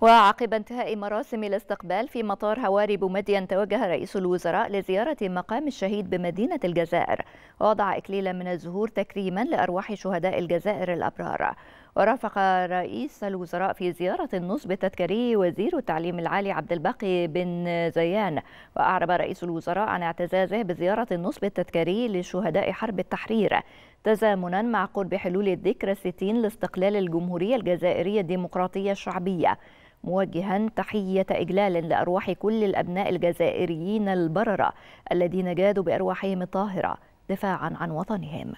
وعقب انتهاء مراسم الاستقبال في مطار هواري بومدين توجه رئيس الوزراء لزيارة مقام الشهيد بمدينة الجزائر ووضع إكليلا من الزهور تكريما لأرواح شهداء الجزائر الأبرار ورافق رئيس الوزراء في زيارة النصب التذكاري وزير التعليم العالي عبد الباقي بن زيان وأعرب رئيس الوزراء عن اعتزازه بزيارة النصب التذكاري لشهداء حرب التحرير تزامنا مع قرب حلول الذكرى الستين لاستقلال الجمهورية الجزائرية الديمقراطية الشعبية موجها تحية إجلال لأرواح كل الأبناء الجزائريين البررة الذين جادوا بأرواحهم الطاهرة دفاعا عن وطنهم